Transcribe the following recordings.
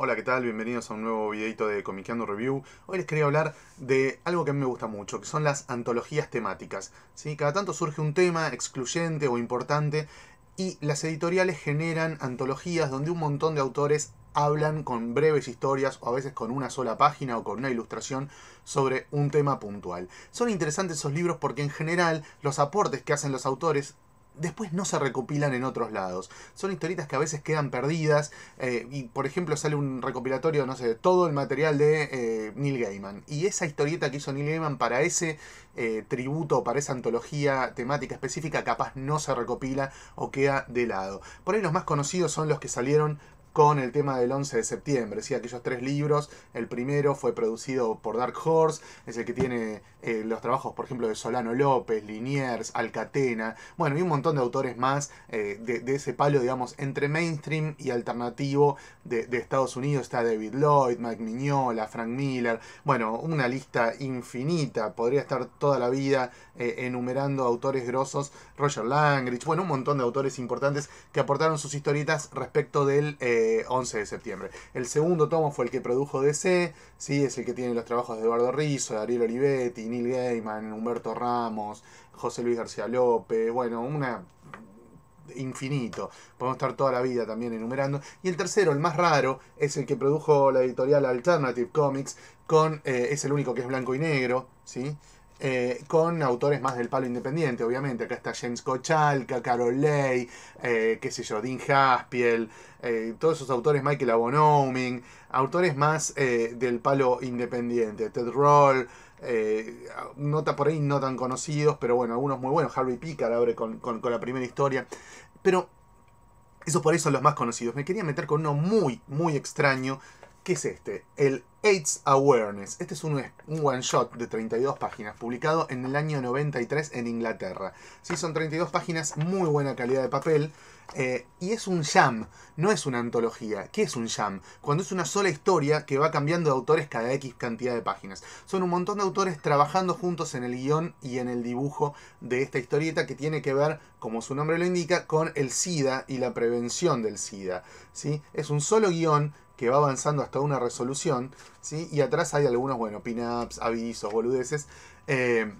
Hola, ¿qué tal? Bienvenidos a un nuevo videito de Comiqueando Review. Hoy les quería hablar de algo que a mí me gusta mucho, que son las antologías temáticas. Cada tanto surge un tema excluyente o importante y las editoriales generan antologías donde un montón de autores hablan con breves historias o a veces con una sola página o con una ilustración sobre un tema puntual. Son interesantes esos libros porque en general los aportes que hacen los autores después no se recopilan en otros lados. Son historietas que a veces quedan perdidas. Eh, y por ejemplo, sale un recopilatorio, no sé, de todo el material de eh, Neil Gaiman. Y esa historieta que hizo Neil Gaiman para ese eh, tributo, para esa antología temática específica, capaz no se recopila o queda de lado. Por ahí los más conocidos son los que salieron con el tema del 11 de septiembre. ¿sí? Aquellos tres libros, el primero fue producido por Dark Horse, es el que tiene eh, los trabajos, por ejemplo, de Solano López, Liniers, Alcatena, bueno, y un montón de autores más eh, de, ese palo, digamos, entre mainstream y alternativo de, Estados Unidos. Está David Lloyd, Mike Mignola, Frank Miller, bueno, una lista infinita, podría estar toda la vida eh, enumerando autores grosos, Roger Langridge, bueno, un montón de autores importantes que aportaron sus historietas respecto del... 11 de septiembre. El segundo tomo fue el que produjo DC, ¿sí? es el que tiene los trabajos de Eduardo Rizzo, Ariel Olivetti, Neil Gaiman, Humberto Ramos, José Luis García López, bueno, una infinito. Podemos estar toda la vida también enumerando. Y el tercero, el más raro, es el que produjo la editorial Alternative Comics, con eh, es el único que es blanco y negro, ¿sí? Eh, con autores más del palo independiente, obviamente. Acá está James Kochalka, Carol Ley, eh, qué sé yo, Dean Haspiel, eh, todos esos autores, Michael Abonoming, autores más del palo independiente, Ted Roll, nota por ahí no tan conocidos, pero bueno, algunos muy buenos. Harvey Pickard abre con, con, la primera historia. Pero eso por ahí son los más conocidos. Me quería meter con uno muy, muy extraño ¿Qué es este? El AIDS Awareness. Este es un, one shot de 32 páginas, publicado en el año 93 en Inglaterra. Sí, son 32 páginas, muy buena calidad de papel. Eh, y es un jam, no es una antología. ¿Qué es un jam? Cuando es una sola historia que va cambiando de autores cada X cantidad de páginas. Son un montón de autores trabajando juntos en el guión y en el dibujo de esta historieta que tiene que ver, como su nombre lo indica, con el SIDA y la prevención del SIDA. ¿sí? Es un solo guión que va avanzando hasta una resolución, ¿sí? Y atrás hay algunos, bueno, pin-ups, avisos, boludeces. Eh,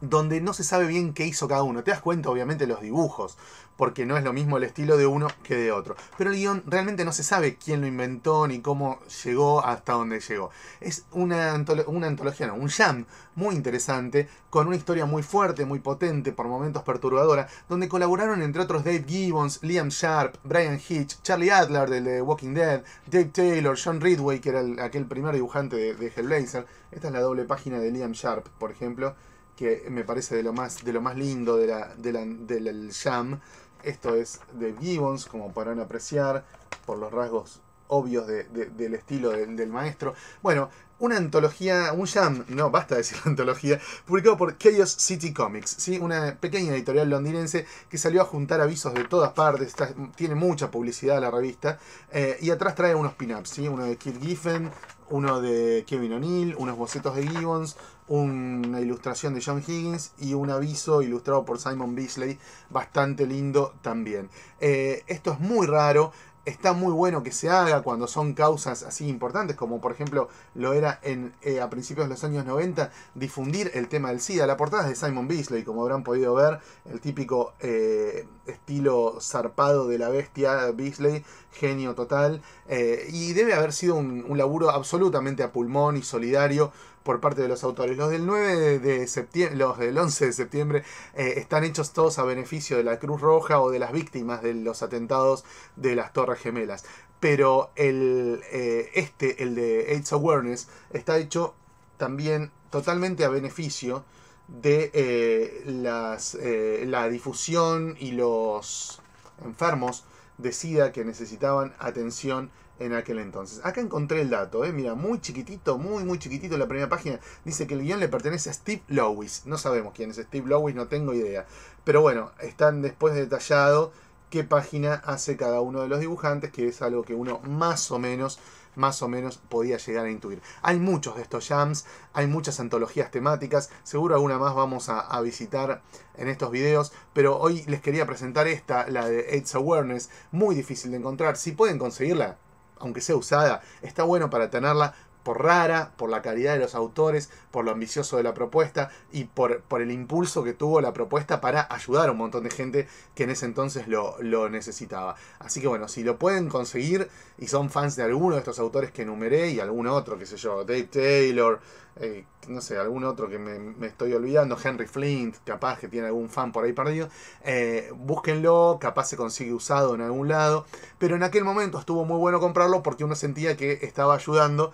donde no se sabe bien qué hizo cada uno. Te das cuenta, obviamente, los dibujos, porque no es lo mismo el estilo de uno que de otro. Pero el guión realmente no se sabe quién lo inventó ni cómo llegó hasta donde llegó. Es una, antología, no, un jam muy interesante, con una historia muy fuerte, muy potente, por momentos perturbadora, donde colaboraron entre otros Dave Gibbons, Liam Sharp, Brian Hitch, Charlie Adler del The Walking Dead, Dave Taylor, John Ridway, que era aquel primer dibujante de, de Hellblazer. Esta es la doble página de Liam Sharp, por ejemplo que me parece de lo más, de lo más lindo la, del jam. Esto es de Gibbons, como podrán apreciar, por los rasgos obvios del estilo del, del, maestro. Bueno, una antología, un jam, no, basta decir antología, publicado por Chaos City Comics, ¿sí? una pequeña editorial londinense que salió a juntar avisos de todas partes, tiene mucha publicidad la revista, eh, y atrás trae unos pin-ups, uno de Keith Giffen, uno de Kevin O'Neill, unos bocetos de Gibbons, una ilustración de John Higgins y un aviso ilustrado por Simon Beasley, bastante lindo también. Eh, esto es muy raro, está muy bueno que se haga cuando son causas así importantes, como por ejemplo lo era en, eh, a principios de los años 90, difundir el tema del SIDA. La portada es de Simon Beasley, como habrán podido ver, el típico eh, estilo zarpado de la bestia Beasley, genio total, eh, y debe haber sido un, un laburo absolutamente a pulmón y solidario por parte de los autores. Los del 9 de septiembre, los del 11 de septiembre eh, están hechos todos a beneficio de la Cruz Roja o de las víctimas de los atentados de las Torres Gemelas. Pero el, eh, este, el de AIDS Awareness, está hecho también totalmente a beneficio de eh, las, la difusión y los enfermos Decida que necesitaban atención en aquel entonces. Acá encontré el dato, ¿eh? mira, muy chiquitito, muy, muy chiquitito la primera página. Dice que el guión le pertenece a Steve Lowis. No sabemos quién es Steve Lowis, no tengo idea. Pero bueno, están después detallado qué página hace cada uno de los dibujantes, que es algo que uno más o menos más o menos podía llegar a intuir. Hay muchos de estos jams, hay muchas antologías temáticas, seguro alguna más vamos a, visitar en estos videos, pero hoy les quería presentar esta, la de AIDS Awareness, muy difícil de encontrar, si pueden conseguirla, aunque sea usada, está bueno para tenerla por rara, por la calidad de los autores, por lo ambicioso de la propuesta y por, el impulso que tuvo la propuesta para ayudar a un montón de gente que en ese entonces lo, necesitaba. Así que bueno, si lo pueden conseguir y son fans de alguno de estos autores que enumeré y algún otro, qué sé yo, Dave Taylor, eh, no sé, algún otro que me, estoy olvidando, Henry Flint, capaz que tiene algún fan por ahí perdido, eh, búsquenlo, capaz se consigue usado en algún lado, pero en aquel momento estuvo muy bueno comprarlo porque uno sentía que estaba ayudando,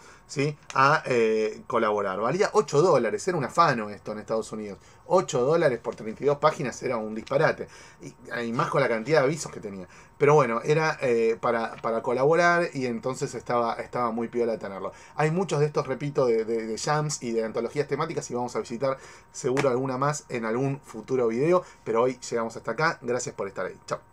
a eh, colaborar. Valía 8 dólares, era un afano esto en Estados Unidos. 8 dólares por 32 páginas era un disparate. Y, más con la cantidad de avisos que tenía. Pero bueno, era eh, para, colaborar y entonces estaba, estaba muy piola tenerlo. Hay muchos de estos, repito, de, de, jams y de antologías temáticas y vamos a visitar seguro alguna más en algún futuro video. Pero hoy llegamos hasta acá. Gracias por estar ahí. Chao.